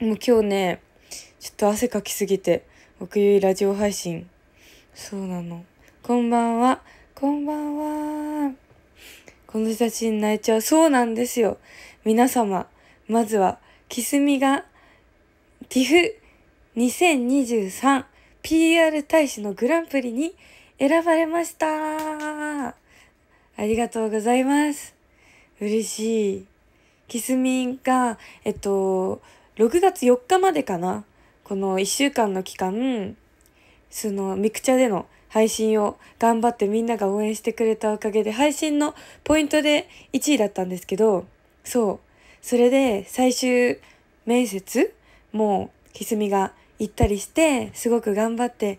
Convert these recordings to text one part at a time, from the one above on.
もう今日ね、ちょっと汗かきすぎて、奥ゆいラジオ配信。そうなの。こんばんは。こんばんは。この人たちに泣いちゃう。そうなんですよ。皆様、まずは、キスミが、ティフ 2023PR 大使のグランプリに選ばれました。ありがとうございます。嬉しい。キスミが、えっと、6月4日までかな、この1週間の期間、そのミクチャでの配信を頑張ってみんなが応援してくれたおかげで配信のポイントで1位だったんですけど、そう。それで最終面接もうきすみが行ったりして、すごく頑張って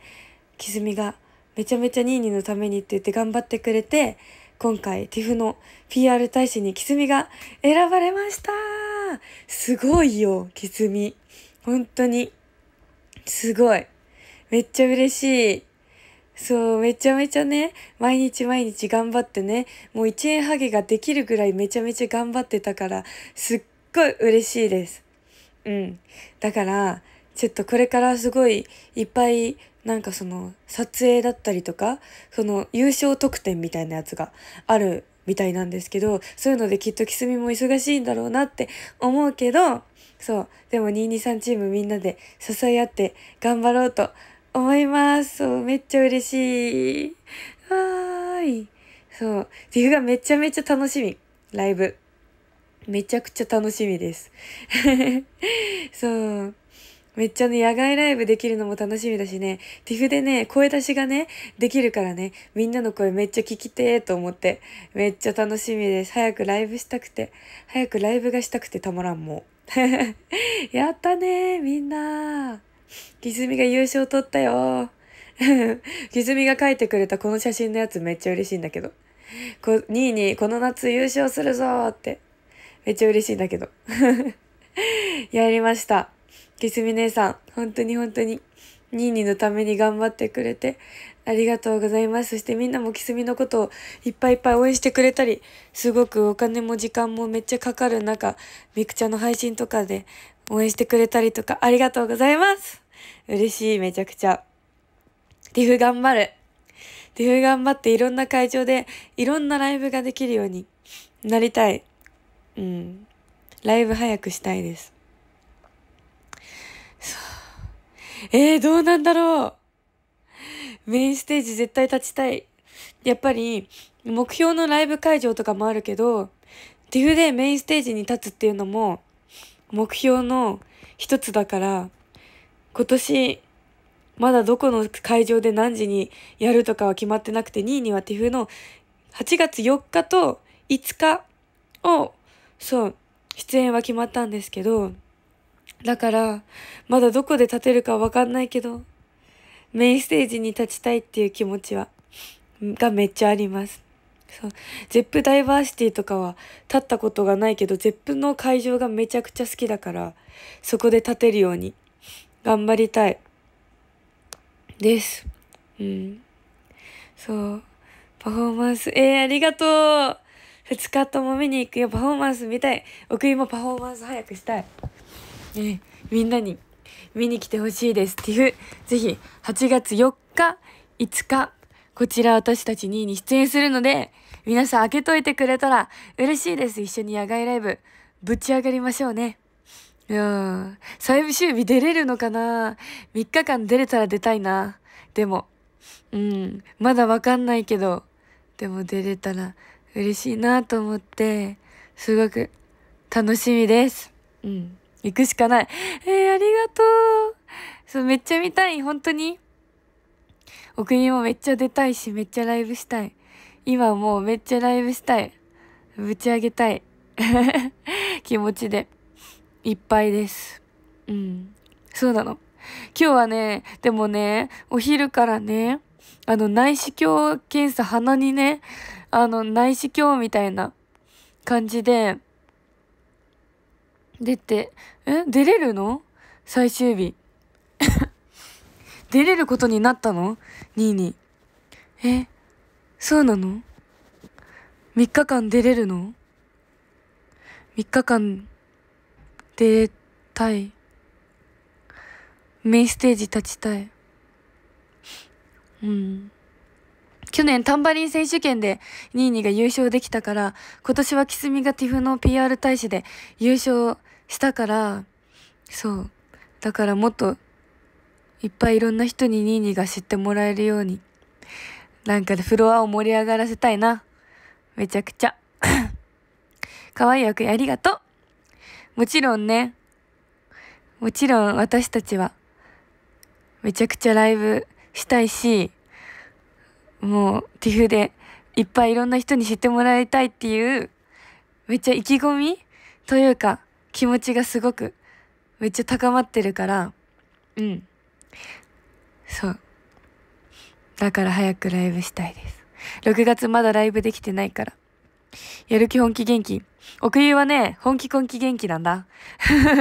きすみがめちゃめちゃニーニーのためにって言って頑張ってくれて、今回 TIFF の PR 大使にきすみが選ばれましたすごいよ、きつみ。本当に。すごい。めっちゃ嬉しい。そう、めちゃめちゃね、毎日毎日頑張ってね、もう一円ハゲができるぐらいめちゃめちゃ頑張ってたから、すっごい嬉しいです。うん。だから、ちょっとこれからすごいいっぱいなんかその撮影だったりとか、その優勝特典みたいなやつがあるみたいなんですけど、そういうのできっときすみも忙しいんだろうなって思うけど、そう、でも223チームみんなで支え合って頑張ろうと思います。そう、めっちゃ嬉しい。はーい。そう、っていうかめちゃめちゃ楽しみ。ライブ。めちゃくちゃ楽しみです。そう。めっちゃね、野外ライブできるのも楽しみだしね、ティフでね、声出しがね、できるからね、みんなの声めっちゃ聞きてーと思って、めっちゃ楽しみです。早くライブしたくて、早くライブがしたくてたまらんもう。やったねみんなキズミが優勝取ったよキズミが書いてくれたこの写真のやつめっちゃ嬉しいんだけど。こ2位にこの夏優勝するぞって。めっちゃ嬉しいんだけど。やりました。キスミ姉さん、本当に本当に、ニーニーのために頑張ってくれて、ありがとうございます。そしてみんなもきすみのことをいっぱいいっぱい応援してくれたり、すごくお金も時間もめっちゃかかる中、ビクちゃんの配信とかで応援してくれたりとか、ありがとうございます嬉しい、めちゃくちゃ。リィフ頑張るディフ頑張っていろんな会場でいろんなライブができるようになりたい。うん。ライブ早くしたいです。えー、どうなんだろう。メインステージ絶対立ちたい。やっぱり、目標のライブ会場とかもあるけど、ディフでメインステージに立つっていうのも、目標の一つだから、今年、まだどこの会場で何時にやるとかは決まってなくて、2位にはティフの8月4日と5日を、そう、出演は決まったんですけど、だから、まだどこで立てるかわかんないけど、メインステージに立ちたいっていう気持ちは、がめっちゃあります。そう。ゼップダイバーシティとかは立ったことがないけど、ゼップの会場がめちゃくちゃ好きだから、そこで立てるように頑張りたい。です。うん。そう。パフォーマンス、えー、ありがとう二日とも見に行くよ、パフォーマンス見たい。奥井もパフォーマンス早くしたい。えー、みんなに見に来てほしいですっていぜひ8月4日、5日、こちら私たち2位に出演するので、皆さん開けといてくれたら嬉しいです。一緒に野外ライブ、ぶち上がりましょうね。うん。最終日出れるのかな ?3 日間出れたら出たいな。でも、うん。まだわかんないけど、でも出れたら嬉しいなと思って、すごく楽しみです。うん。行くしかない。えー、ありがとう。そう、めっちゃ見たい、本当に。お国もめっちゃ出たいし、めっちゃライブしたい。今もうめっちゃライブしたい。ぶち上げたい。気持ちで。いっぱいです。うん。そうなの。今日はね、でもね、お昼からね、あの、内視鏡検査、鼻にね、あの、内視鏡みたいな感じで、出て、え出れるの最終日。出れることになったのニに。えそうなの ?3 日間出れるの ?3 日間出たい。メインステージ立ちたい。うん。去年タンバリン選手権でニーニが優勝できたから、今年はキスミがティフの PR 大使で優勝したから、そう。だからもっと、いっぱいいろんな人にニーニーが知ってもらえるように、なんかでフロアを盛り上がらせたいな。めちゃくちゃ。わ いい役ありがとうもちろんね、もちろん私たちは、めちゃくちゃライブしたいし、もう、ティフでいっぱいいろんな人に知ってもらいたいっていう、めっちゃ意気込みというか、気持ちがすごくめっちゃ高まってるからうんそうだから早くライブしたいです6月まだライブできてないからやる気本気元気奥湯はね本気根気元気なんだ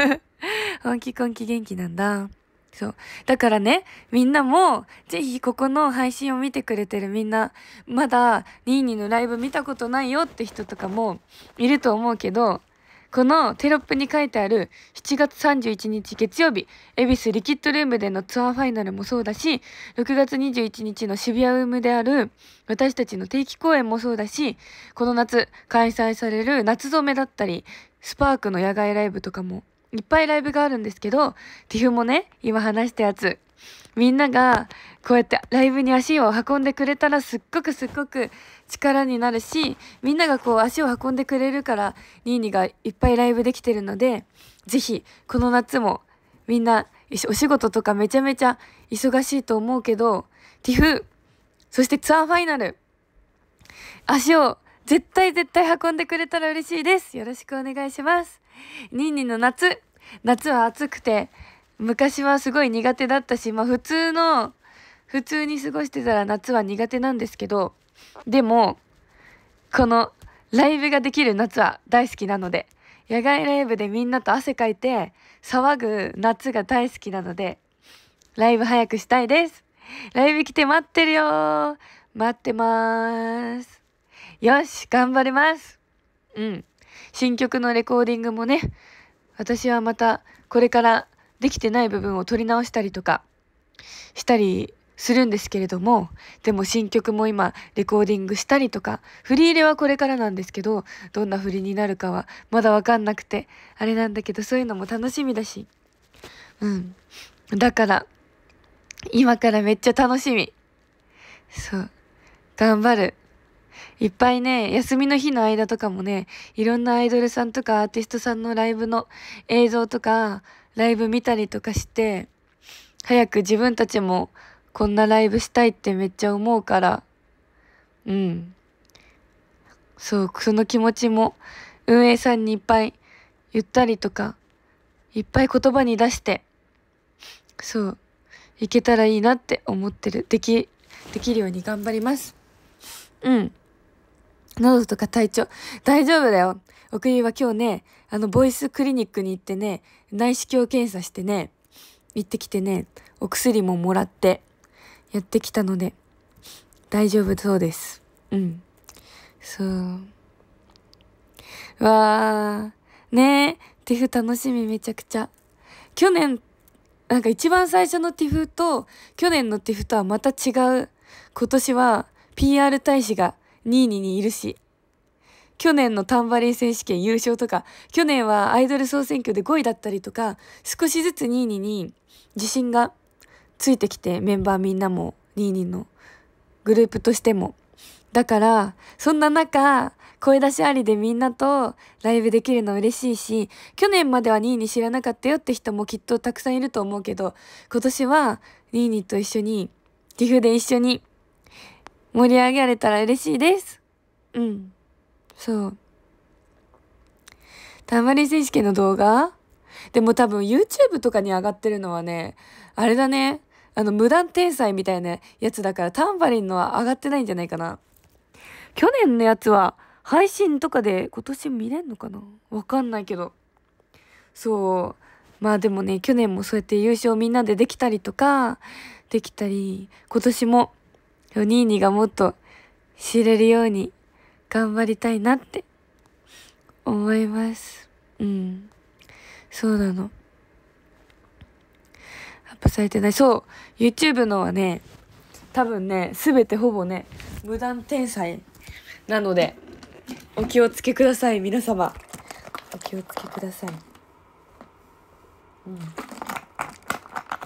本気根気元気なんだそう。だからね、みんなも、ぜひここの配信を見てくれてるみんな、まだ、ニーニーのライブ見たことないよって人とかもいると思うけど、このテロップに書いてある7月31日月曜日、恵比寿リキッドルームでのツアーファイナルもそうだし、6月21日の渋谷ウームである私たちの定期公演もそうだし、この夏開催される夏染めだったり、スパークの野外ライブとかもいっぱいライブがあるんですけど、ティフもね、今話したやつ、みんながこうやってライブに足を運んでくれたらすっごくすっごく力になるしみんながこう足を運んでくれるからニーニーがいっぱいライブできてるので是非この夏もみんなお仕事とかめちゃめちゃ忙しいと思うけど TIFF そしてツアーファイナル足を絶対絶対運んでくれたら嬉しいですよろしくお願いしますニーニの夏夏は暑くて昔はすごい苦手だったし、まあ普通の、普通に過ごしてたら夏は苦手なんですけど、でも、このライブができる夏は大好きなので、野外ライブでみんなと汗かいて騒ぐ夏が大好きなので、ライブ早くしたいです。ライブ来て待ってるよ待ってます。よし、頑張ります。うん。新曲のレコーディングもね、私はまたこれからできてない部分を取り直したりとかしたりするんですけれどもでも新曲も今レコーディングしたりとか振り入れはこれからなんですけどどんな振りになるかはまだ分かんなくてあれなんだけどそういうのも楽しみだしうんだから今からめっちゃ楽しみそう頑張るいっぱいね、休みの日の間とかもね、いろんなアイドルさんとかアーティストさんのライブの映像とか、ライブ見たりとかして早く自分たちもこんなライブしたいってめっちゃ思うからうんそうその気持ちも運営さんにいっぱい言ったりとかいっぱい言葉に出してそういけたらいいなって思ってるできできるように頑張りますうん喉とか体調大丈夫だよおくは今日ね、あの、ボイスクリニックに行ってね、内視鏡検査してね、行ってきてね、お薬ももらって、やってきたので、大丈夫そうです。うん。そう。わー。ねえ、ティフ楽しみめちゃくちゃ。去年、なんか一番最初のティフと、去年のティフとはまた違う。今年は PR 大使がニーニにいるし。去年のタンバリン選手権優勝とか、去年はアイドル総選挙で5位だったりとか、少しずつニーニに自信がついてきて、メンバーみんなも、ニーニのグループとしても。だから、そんな中、声出しありでみんなとライブできるの嬉しいし、去年まではニーニ知らなかったよって人もきっとたくさんいると思うけど、今年はニーニと一緒に、岐阜で一緒に盛り上げられたら嬉しいです。うん。そう。たまり選手権の動画でも多分 YouTube とかに上がってるのはね、あれだね。あの、無断天才みたいなやつだから、タンバリンのは上がってないんじゃないかな。去年のやつは、配信とかで今年見れんのかなわかんないけど。そう。まあでもね、去年もそうやって優勝みんなでできたりとか、できたり、今年も、ニーニがもっと知れるように頑張りたいなって思います。うん。そうなの。アップされてない。そう !YouTube のはね、多分ね、すべてほぼね、無断転載なので、お気をつけください、皆様。お気をつけください。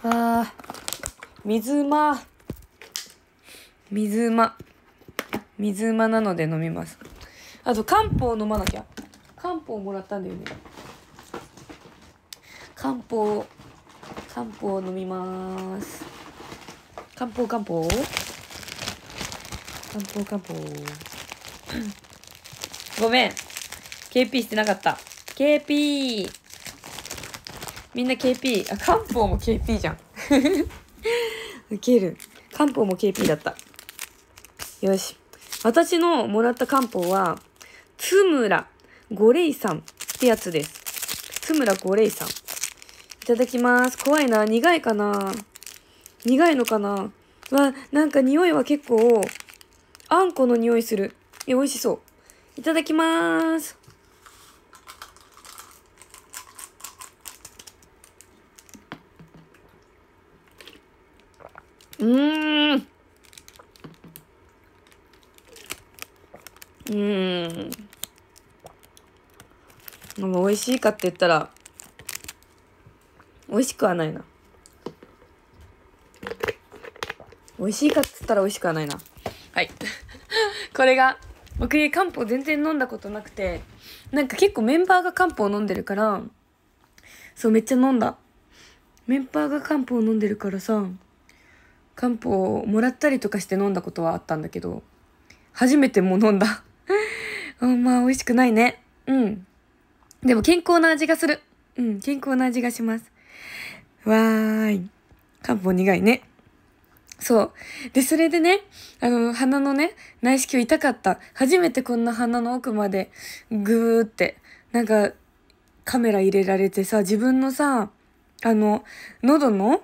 うん。あー、水うま。水うま。水うまなので飲みますあと漢方飲まなきゃ漢方もらったんだよね漢方漢方飲みます漢方漢方漢方漢方 ごめん KP してなかった KP みんな KP あ漢方も KP じゃん ウケる漢方も KP だったよし私のもらった漢方は、津村五いさんってやつです。津村五いさん。いただきます。怖いな。苦いかな苦いのかなわ、なんか匂いは結構、あんこの匂いする。え、美味しそう。いただきます。うん。うん。でも美味しいかって言ったら、美味しくはないな。美味しいかって言ったら美味しくはないな。はい。これが、僕、漢方全然飲んだことなくて、なんか結構メンバーが漢方飲んでるから、そう、めっちゃ飲んだ。メンバーが漢方飲んでるからさ、漢方をもらったりとかして飲んだことはあったんだけど、初めてもう飲んだ。あんまあ、美味しくないね。うん。でも健康な味がする。うん、健康な味がします。わーい。漢方苦いね。そう。で、それでね、あの、鼻のね、内視鏡痛かった。初めてこんな鼻の奥まで、ぐーって、なんか、カメラ入れられてさ、自分のさ、あの、喉の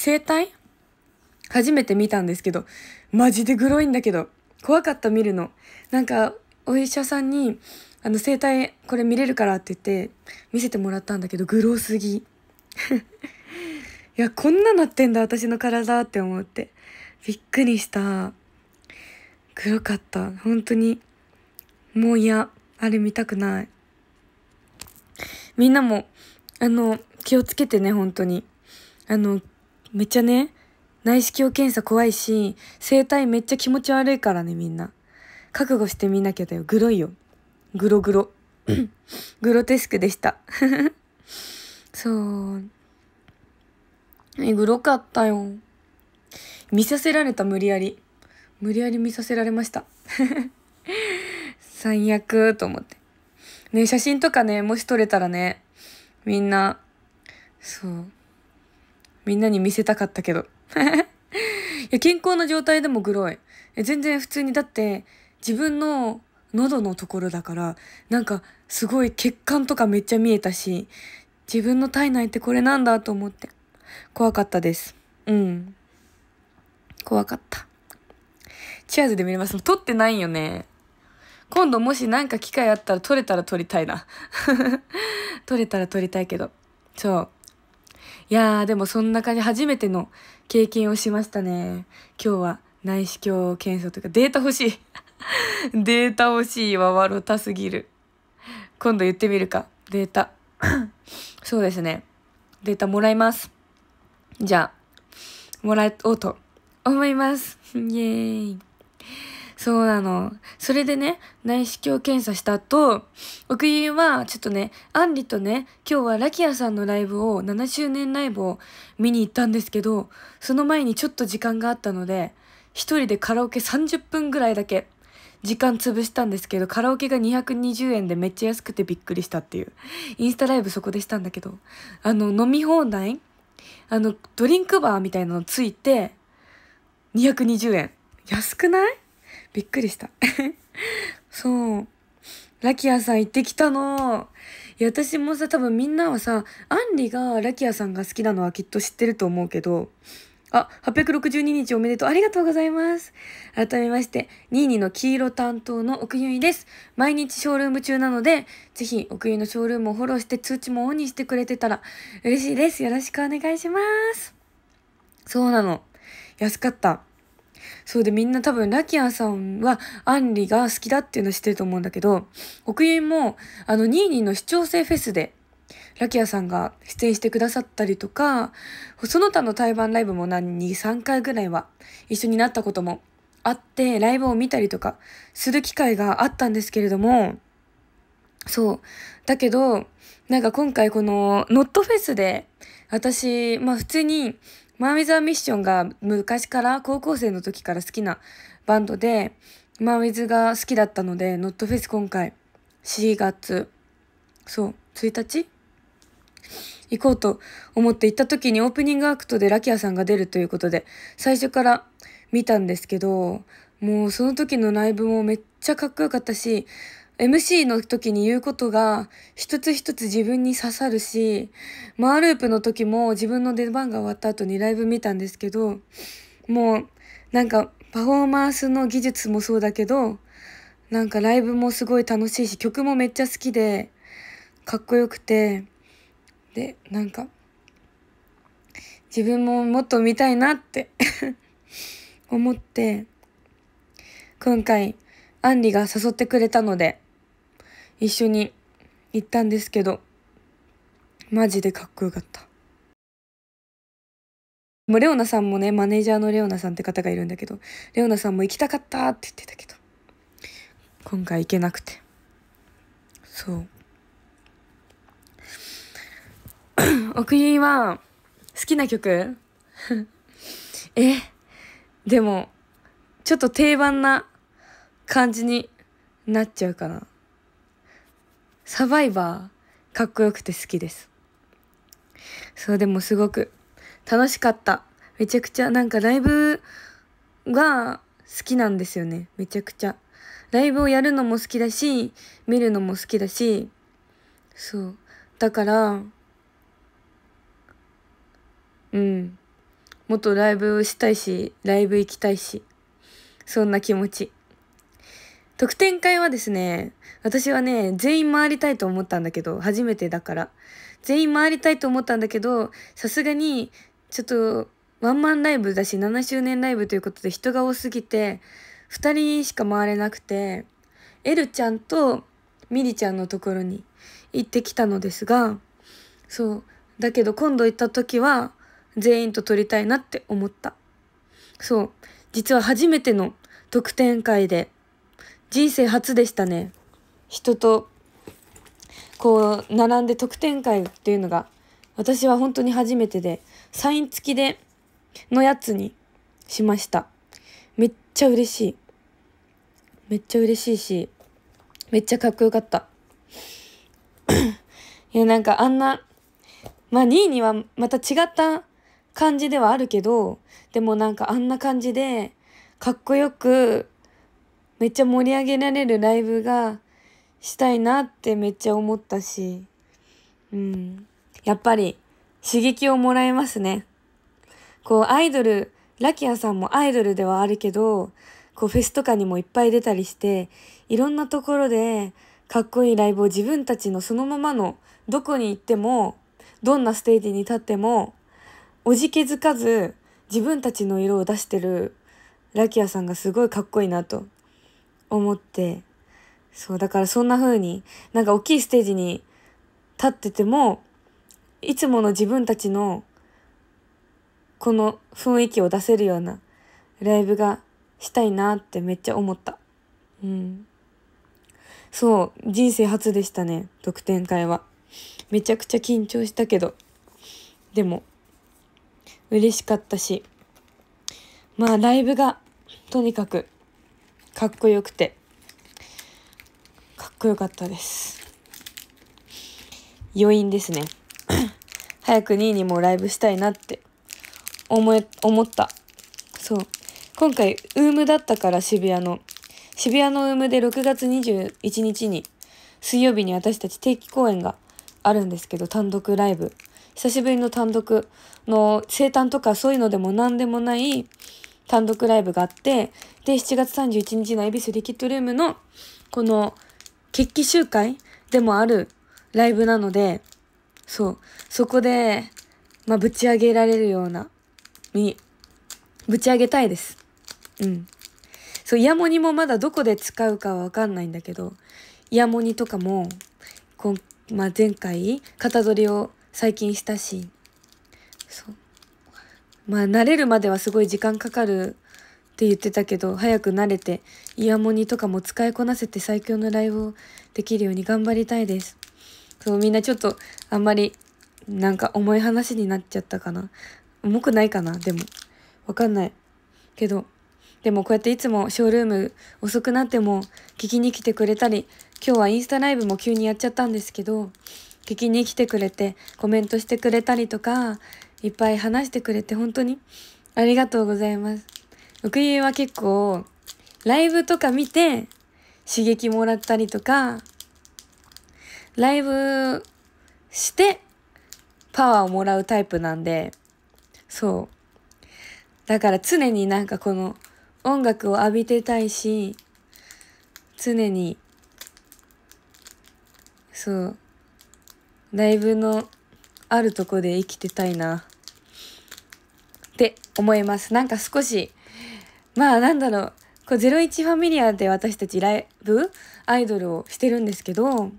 声帯初めて見たんですけど、マジでグロいんだけど、怖かった見るの。なんか、お医者さんに、あの、生体、これ見れるからって言って、見せてもらったんだけど、グロすぎ。いや、こんななってんだ、私の体って思って。びっくりした。黒かった。本当に。もう嫌。あれ見たくない。みんなも、あの、気をつけてね、本当に。あの、めっちゃね、内視鏡検査怖いし、生体めっちゃ気持ち悪いからね、みんな。覚悟してみなきゃだよ。グロいよ。グログロ。グロテスクでした そう。え、グロかったよ。見させられた、無理やり。無理やり見させられました 最悪と思って。ね、写真とかね、もし撮れたらね、みんな、そう。みんなに見せたかったけど。いや、健康な状態でもグロい。全然普通に、だって、自分の喉のところだからなんかすごい血管とかめっちゃ見えたし自分の体内ってこれなんだと思って怖かったですうん怖かったチアーズで見れます撮ってないよね今度もしなんか機会あったら撮れたら撮りたいな撮 れたら撮りたいけどそういやーでもそんな感じ初めての経験をしましたね今日は内視鏡検査というかデータ欲しい データ欲しいは悪たすぎる。今度言ってみるか。データ。そうですね。データもらいます。じゃあ、もらおうと思います。イエーイ。そうなの。それでね、内視鏡検査した後、奥ゆは、ちょっとね、アンリとね、今日はラキアさんのライブを、7周年ライブを見に行ったんですけど、その前にちょっと時間があったので、一人でカラオケ30分ぐらいだけ時間潰したんですけど、カラオケが220円でめっちゃ安くてびっくりしたっていう。インスタライブそこでしたんだけど、あの、飲み放題あの、ドリンクバーみたいなのついて、220円。安くないびっくりした。そう。ラキアさん行ってきたの。いや、私もさ、多分みんなはさ、アンリがラキアさんが好きなのはきっと知ってると思うけど、あ、862日おめでとう。ありがとうございます。改めまして、ニーニーの黄色担当の奥ゆいです。毎日ショールーム中なので、ぜひ奥ゆいのショールームをフォローして通知もオンにしてくれてたら嬉しいです。よろしくお願いします。そうなの。安かった。そうでみんな多分ラキアさんはアンリが好きだっていうの知ってると思うんだけど、奥ゆいもあのニーニの視聴性フェスでラキアさんが出演してくださったりとか、その他の対バンライブも何、2、3回ぐらいは一緒になったこともあって、ライブを見たりとかする機会があったんですけれども、そう。だけど、なんか今回このノットフェスで、私、まあ普通に、マーウィザミッションが昔から高校生の時から好きなバンドで、マーウィズが好きだったので、ノットフェス今回、4月、そう、1日行こうと思って行った時にオープニングアクトでラキアさんが出るということで、最初から見たんですけど、もうその時のライブもめっちゃかっこよかったし、MC の時に言うことが一つ一つ自分に刺さるし、マーループの時も自分の出番が終わった後にライブ見たんですけど、もうなんかパフォーマンスの技術もそうだけど、なんかライブもすごい楽しいし、曲もめっちゃ好きで、かっこよくて、で、なんか、自分ももっと見たいなって 思って、今回、アンリが誘ってくれたので、一緒に行ったんですけど、マジでかっこよかった。もうレオナさんもね、マネージャーのレオナさんって方がいるんだけど、レオナさんも行きたかったって言ってたけど、今回行けなくて。そう。奥国は好きな曲 え、でも、ちょっと定番な感じになっちゃうかな。サバイバー、かっこよくて好きです。そう、でもすごく楽しかった。めちゃくちゃ、なんかライブが好きなんですよね。めちゃくちゃ。ライブをやるのも好きだし、見るのも好きだし、そう。だから、うんもっとライブしたいしライブ行きたいしそんな気持ち特典会はですね私はね全員回りたいと思ったんだけど初めてだから全員回りたいと思ったんだけどさすがにちょっとワンマンライブだし7周年ライブということで人が多すぎて2人しか回れなくてエルちゃんとミリちゃんのところに行ってきたのですがそうだけど今度行った時は全員と撮りたいなって思った。そう。実は初めての特典会で、人生初でしたね。人と、こう、並んで特典会っていうのが、私は本当に初めてで、サイン付きで、のやつにしました。めっちゃ嬉しい。めっちゃ嬉しいし、めっちゃかっこよかった。いや、なんかあんな、まあ、2位にはまた違った感じではあるけど、でもなんかあんな感じで、かっこよく、めっちゃ盛り上げられるライブがしたいなってめっちゃ思ったし、うん。やっぱり刺激をもらえますね。こうアイドル、ラキアさんもアイドルではあるけど、こうフェスとかにもいっぱい出たりして、いろんなところでかっこいいライブを自分たちのそのままのどこに行っても、どんなステージに立ってもおじけづかず自分たちの色を出してるラキアさんがすごいかっこいいなと思って、そう、だからそんな風に、なんか大きいステージに立ってても、いつもの自分たちのこの雰囲気を出せるようなライブがしたいなってめっちゃ思った。うん。そう、人生初でしたね、特典会は。めちゃくちゃ緊張したけど。でも、嬉しかったしまあライブがとにかくかっこよくてかっこよかったです余韻ですね 早く2位にもライブしたいなって思え思ったそう今回ウームだったから渋谷の渋谷のウームで6月21日に水曜日に私たち定期公演があるんですけど単独ライブ久しぶりの単独の生誕とかそういうのでも何でもない単独ライブがあって、で、7月31日の恵比寿リキッドルームのこの決起集会でもあるライブなので、そう、そこで、まあ、ぶち上げられるような、に、ぶち上げたいです。うん。そう、イヤモニもまだどこで使うかはわかんないんだけど、イヤモニとかも、こまあ、前回、型取りを最近したしそうまあ慣れるまではすごい時間かかるって言ってたけど早く慣れてイヤモニとかも使いこなせて最強のライブをできるように頑張りたいですそうみんなちょっとあんまりなんか重い話になっちゃったかな重くないかなでもわかんないけどでもこうやっていつもショールーム遅くなっても聞きに来てくれたり今日はインスタライブも急にやっちゃったんですけど聞きに来てくれてコメントしてくれたりとかいっぱい話してくれて本当にありがとうございます。僕ゆは結構ライブとか見て刺激もらったりとかライブしてパワーをもらうタイプなんでそうだから常になんかこの音楽を浴びてたいし、常に、そう、ライブのあるとこで生きてたいなって思いますなんか少しまあなんだろうこう01ファミリアで私たちライブアイドルをしてるんですけど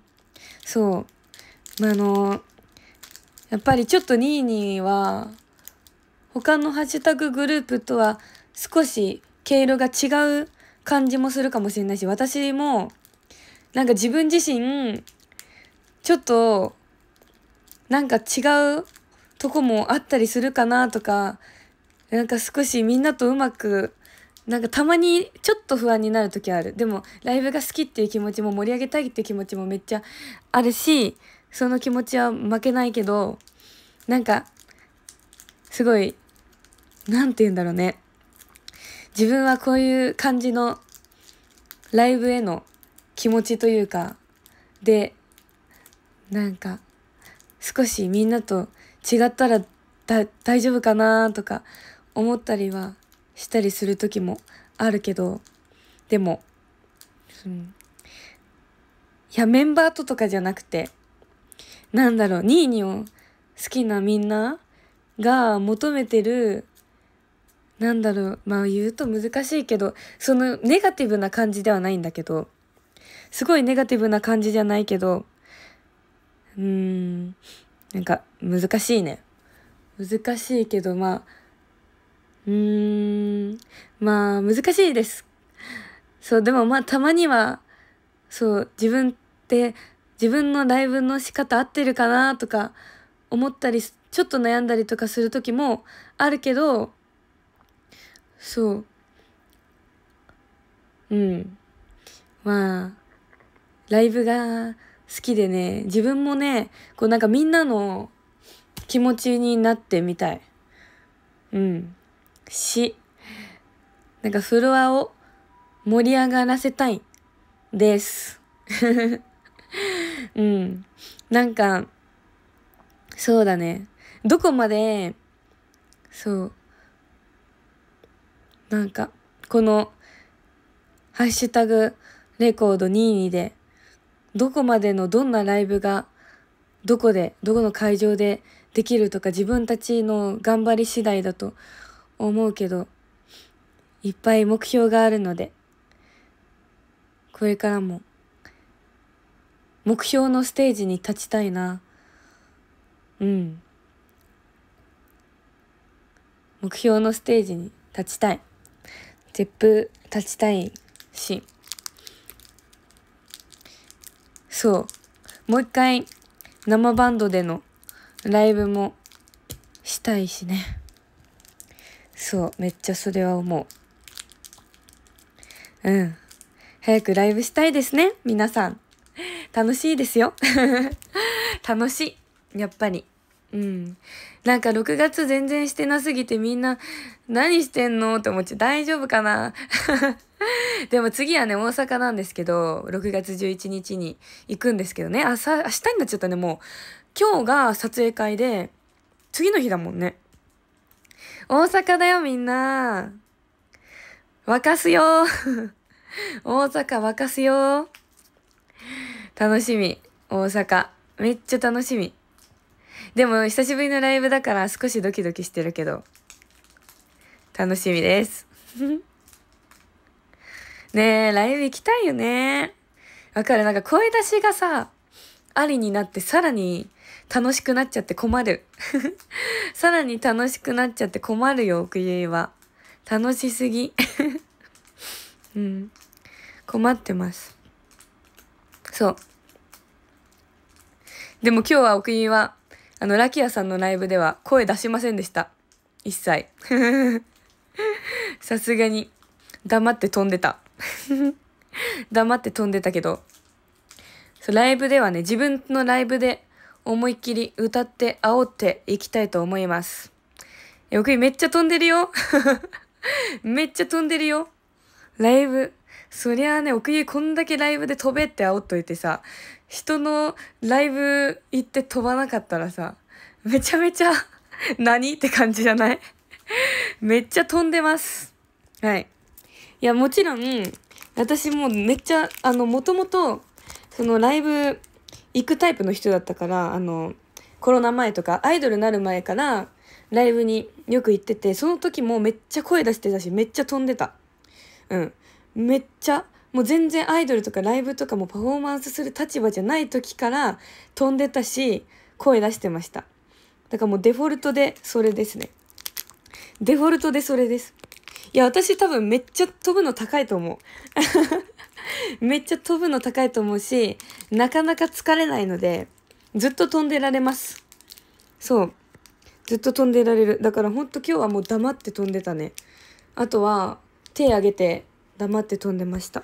そうまあのやっぱりちょっとニーニーは他のハッシュタググループとは少し毛色が違う感じもするかもしれないし私もなんか自分自身ちょっとなんか違うとこもあったりするかなとか、なんか少しみんなとうまく、なんかたまにちょっと不安になる時ある。でもライブが好きっていう気持ちも盛り上げたいっていう気持ちもめっちゃあるし、その気持ちは負けないけど、なんか、すごい、何て言うんだろうね。自分はこういう感じのライブへの気持ちというか、で、なんか、少しみんなと違ったら大丈夫かなとか思ったりはしたりする時もあるけどでも、うん、いやメンバーととかじゃなくてなんだろうニーニを好きなみんなが求めてるなんだろうまあ言うと難しいけどそのネガティブな感じではないんだけどすごいネガティブな感じじゃないけどうーんなんか難しいね難しいけどまあうーんまあ難しいですそうでもまあたまにはそう自分って自分のライブの仕方合ってるかなとか思ったりちょっと悩んだりとかする時もあるけどそううんまあライブが好きでね、自分もね、こうなんかみんなの気持ちになってみたい。うん。し、なんかフロアを盛り上がらせたいです。うん。なんか、そうだね。どこまで、そう。なんか、この、ハッシュタグ、レコード22で、どこまでのどんなライブがどこでどこの会場でできるとか自分たちの頑張り次第だと思うけどいっぱい目標があるのでこれからも目標のステージに立ちたいなうん目標のステージに立ちたい絶プ立ちたいしそう。もう一回、生バンドでのライブもしたいしね。そう、めっちゃそれは思う。うん。早くライブしたいですね、皆さん。楽しいですよ。楽しい。やっぱり。うん。なんか6月全然してなすぎてみんな何してんのって思っちゃう。大丈夫かな でも次はね、大阪なんですけど、6月11日に行くんですけどね。朝、明日になっちゃったね、もう。今日が撮影会で、次の日だもんね。大阪だよ、みんな。沸かすよ 大阪沸かすよ楽しみ。大阪。めっちゃ楽しみ。でも久しぶりのライブだから少しドキドキしてるけど、楽しみです。ねえ、ライブ行きたいよね。わかる。なんか声出しがさ、ありになってさらに楽しくなっちゃって困る。さらに楽しくなっちゃって困るよ、奥いは。楽しすぎ。うん。困ってます。そう。でも今日は奥いはあの、ラキアさんのライブでは声出しませんでした。一切。さすがに、黙って飛んでた。黙って飛んでたけど、そうライブではね、自分のライブで思いっきり歌って煽っていきたいと思います。よくめっちゃ飛んでるよ めっちゃ飛んでるよライブそりゃあね、奥行こんだけライブで飛べって煽っといてさ、人のライブ行って飛ばなかったらさ、めちゃめちゃ 何って感じじゃない めっちゃ飛んでます。はい。いや、もちろん、私もめっちゃ、あの、もともと、そのライブ行くタイプの人だったから、あの、コロナ前とか、アイドルになる前から、ライブによく行ってて、その時もめっちゃ声出してたし、めっちゃ飛んでた。うん。めっちゃもう全然アイドルとかライブとかもパフォーマンスする立場じゃない時から飛んでたし声出してましただからもうデフォルトでそれですねデフォルトでそれですいや私多分めっちゃ飛ぶの高いと思う めっちゃ飛ぶの高いと思うしなかなか疲れないのでずっと飛んでられますそうずっと飛んでられるだからほんと今日はもう黙って飛んでたねあとは手上げて黙って飛んでました。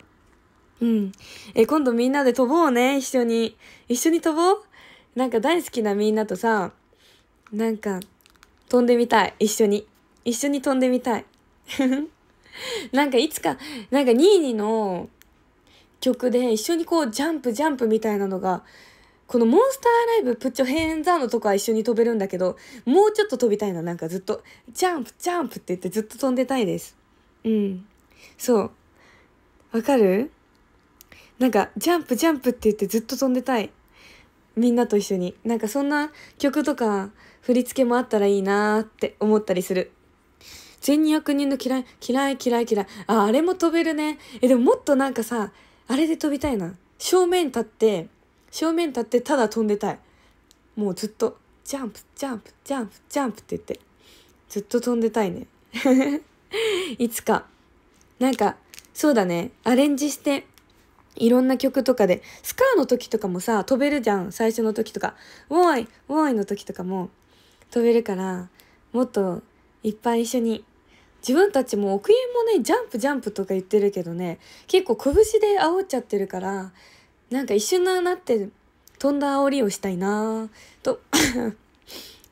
うん。え、今度みんなで飛ぼうね、一緒に。一緒に飛ぼうなんか大好きなみんなとさ、なんか、飛んでみたい、一緒に。一緒に飛んでみたい。なんかいつか、なんかニーニの曲で一緒にこうジャンプジャンプみたいなのが、このモンスターライブプッチョヘンザーのとこは一緒に飛べるんだけど、もうちょっと飛びたいな、なんかずっと、ジャンプジャンプって言ってずっと飛んでたいです。うん。そう。わかるなんか、ジャンプジャンプって言ってずっと飛んでたい。みんなと一緒に。なんかそんな曲とか振り付けもあったらいいなーって思ったりする。全200人の嫌い、嫌い、嫌い、嫌い。あ、あれも飛べるね。え、でももっとなんかさ、あれで飛びたいな。正面立って、正面立ってただ飛んでたい。もうずっと、ジャンプ、ジャンプ、ジャンプ、ジャンプって言って。ずっと飛んでたいね。いつか。なんか、そうだね。アレンジして、いろんな曲とかで、スカーの時とかもさ、飛べるじゃん、最初の時とか。ウォーイ、ウォーイの時とかも飛べるから、もっといっぱい一緒に。自分たちも奥行もね、ジャンプジャンプとか言ってるけどね、結構拳で煽っちゃってるから、なんか一瞬ななって、飛んだ煽りをしたいなと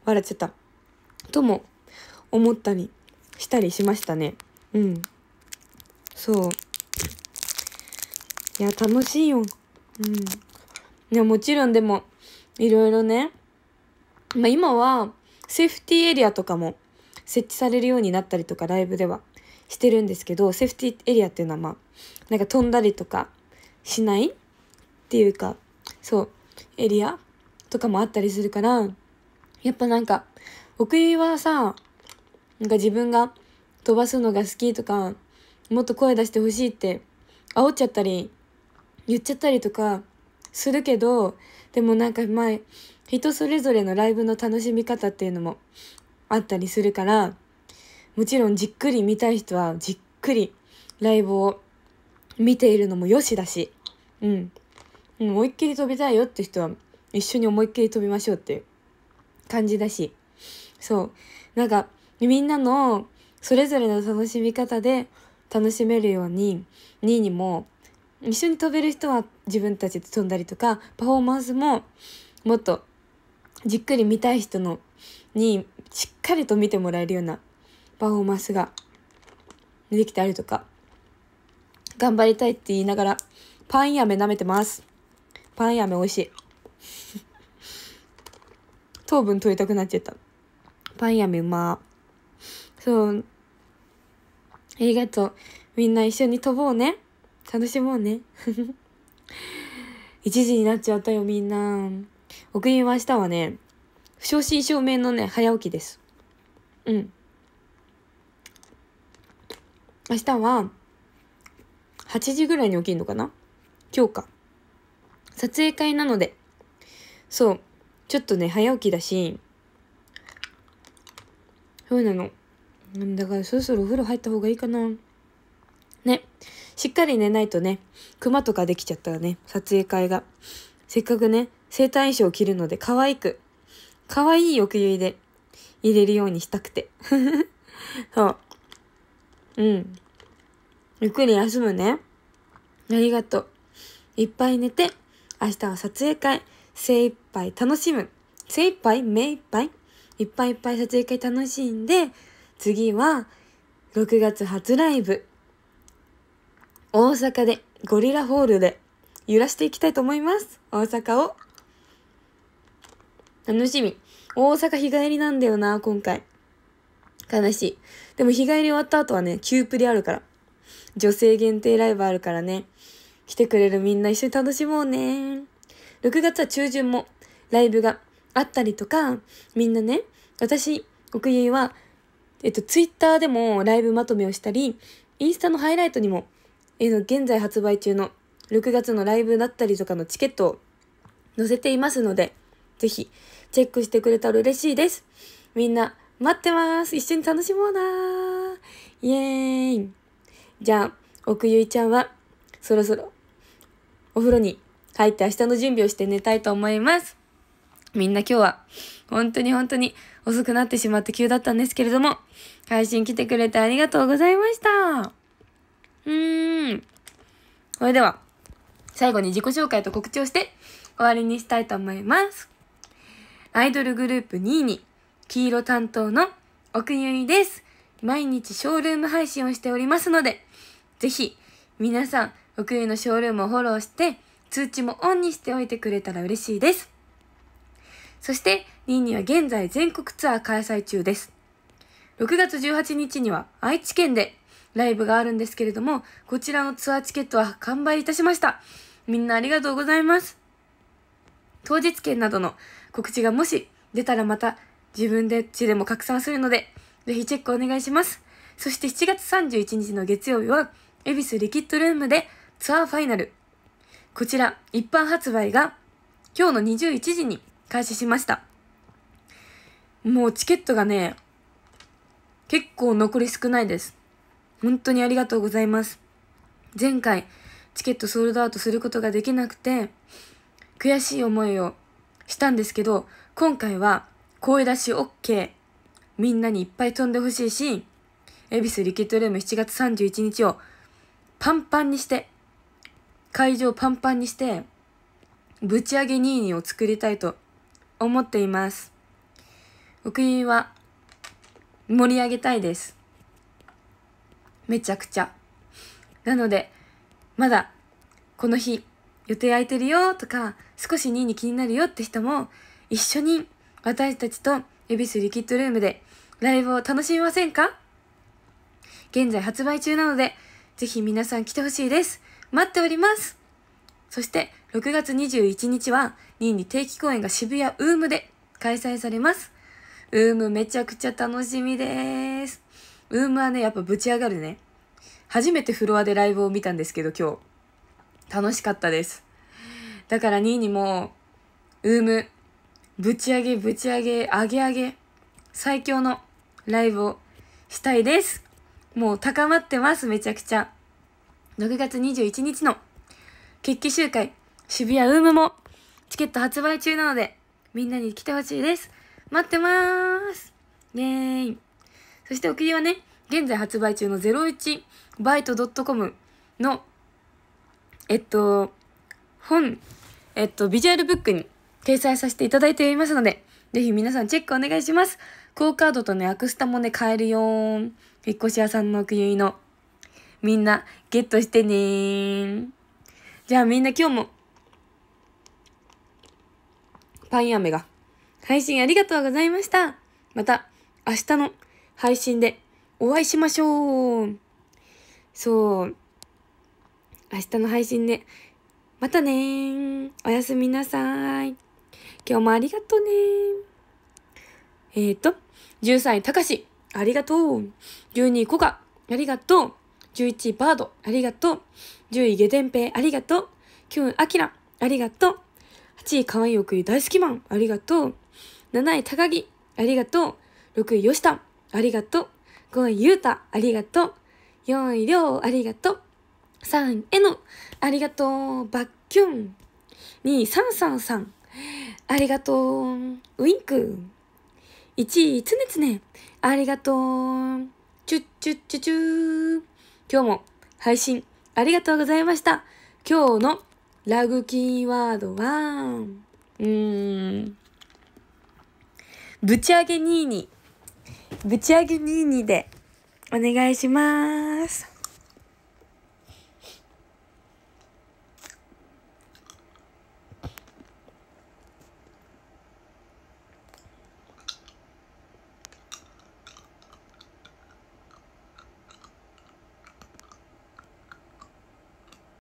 笑っちゃった。とも思ったりしたりしましたね。うん。そういや楽しいようんいやもちろんでもいろいろね、まあ、今はセーフティーエリアとかも設置されるようになったりとかライブではしてるんですけどセーフティーエリアっていうのはまあなんか飛んだりとかしないっていうかそうエリアとかもあったりするからやっぱなんか奥はさなんか自分が飛ばすのが好きとかもっと声出してほしいって煽っちゃったり言っちゃったりとかするけどでもなんか前人それぞれのライブの楽しみ方っていうのもあったりするからもちろんじっくり見たい人はじっくりライブを見ているのもよしだし、うん、うん、思いっきり飛びたいよって人は一緒に思いっきり飛びましょうっていう感じだしそうなんかみんなのそれぞれの楽しみ方で楽しめるように2位にも一緒に飛べる人は自分たちで飛んだりとかパフォーマンスももっとじっくり見たい人のにしっかりと見てもらえるようなパフォーマンスができたりとか頑張りたいって言いながらパイン飴舐めてますパイン飴美味しい 糖分取りたくなっちゃったパイン飴うまそうありがとう。みんな一緒に飛ぼうね。楽しもうね。1 時になっちゃったよ、みんな。奥に明日はね、不正真正銘のね、早起きです。うん。明日は、8時ぐらいに起きるのかな今日か。撮影会なので。そう。ちょっとね、早起きだし、そうなの。だからそろそろお風呂入った方がいいかな。ね。しっかり寝ないとね、クマとかできちゃったらね、撮影会が。せっかくね、生体衣装を着るので可愛く、可愛いおくゆいで入れるようにしたくて。そう。うん。ゆっくり休むね。ありがとう。いっぱい寝て、明日は撮影会、精一杯楽しむ。精一杯目いっぱいいっぱいいっぱい撮影会楽しんで、次は6月初ライブ大阪でゴリラホールで揺らしていきたいと思います大阪を楽しみ大阪日帰りなんだよな今回悲しいでも日帰り終わった後はねキュープリあるから女性限定ライブあるからね来てくれるみんな一緒に楽しもうね6月は中旬もライブがあったりとかみんなね私奥結はえっと、ツイッターでもライブまとめをしたり、インスタのハイライトにも、えの現在発売中の6月のライブだったりとかのチケットを載せていますので、ぜひチェックしてくれたら嬉しいです。みんな待ってます一緒に楽しもうなイェーイじゃあ、奥ゆいちゃんは、そろそろ、お風呂に入って明日の準備をして寝たいと思います。みんな今日は、本当に本当に遅くなってしまって急だったんですけれども、配信来てくれてありがとうございました。うーん。それでは、最後に自己紹介と告知をして、終わりにしたいと思います。アイドルグループ2位に、黄色担当の奥ゆいです。毎日ショールーム配信をしておりますので、ぜひ、皆さん、奥ゆいのショールームをフォローして、通知もオンにしておいてくれたら嬉しいです。そして、ニーニは現在全国ツアー開催中です。6月18日には愛知県でライブがあるんですけれども、こちらのツアーチケットは完売いたしました。みんなありがとうございます。当日券などの告知がもし出たらまた自分でちでも拡散するので、ぜひチェックお願いします。そして7月31日の月曜日は、恵比寿リキッドルームでツアーファイナル。こちら、一般発売が今日の21時に開始しました。もうチケットがね、結構残り少ないです。本当にありがとうございます。前回、チケットソールドアウトすることができなくて、悔しい思いをしたんですけど、今回は声出し OK。みんなにいっぱい飛んでほしいし、恵比寿リキッドルーム7月31日をパンパンにして、会場パンパンにして、ぶち上げニーニーを作りたいと思っています。お国は盛り上げたいです。めちゃくちゃ。なので、まだこの日予定空いてるよとか、少し2位に気になるよって人も、一緒に私たちと恵比寿リキッドルームでライブを楽しみませんか現在発売中なので、ぜひ皆さん来てほしいです。待っております。そして6月21日は2位に定期公演が渋谷ウームで開催されます。ウームめちゃくちゃ楽しみです。ウームはね、やっぱぶち上がるね。初めてフロアでライブを見たんですけど、今日。楽しかったです。だから2位にも、ウーム、ぶち上げぶち上げ、上げ上げ、最強のライブをしたいです。もう高まってます、めちゃくちゃ。6月21日の決起集会、渋谷ウームもチケット発売中なので、みんなに来てほしいです。待ってまーす。イェーイ。そしておくにはね、現在発売中の01バイト .com の、えっと、本、えっと、ビジュアルブックに掲載させていただいていますので、ぜひ皆さんチェックお願いします。クオカードとね、アクスタもね、買えるよーん。引っ越し屋さんの奥ゆいの。みんな、ゲットしてねー。じゃあみんな今日もパイン飴が。配信ありがとうございました。また、明日の配信でお会いしましょう。そう。明日の配信で、またねおやすみなさい。今日もありがとうねえっ、ー、と、13位、たかし、ありがとう。12位、コが、ありがとう。11位、バード、ありがとう。10位、ゲデンペイ、ありがとう。9位、あきら、ありがとう。8位、可愛い奥り、大好きマン、ありがとう。7位、高木、ありがとう。6位、吉田、ありがとう。5位、ゆうた、ありがとう。4位、りょう、ありがとう。3位、えの、ありがとう。ばっきゅん。2位、さんさんさん、ありがとう。ウィンク。1位、つねつね、ありがとう。チュッチュッチュチュー。今日も配信ありがとうございました。今日のラグキーワードは、うーん、ぶち上げ22。ぶち上げ22でお願いします。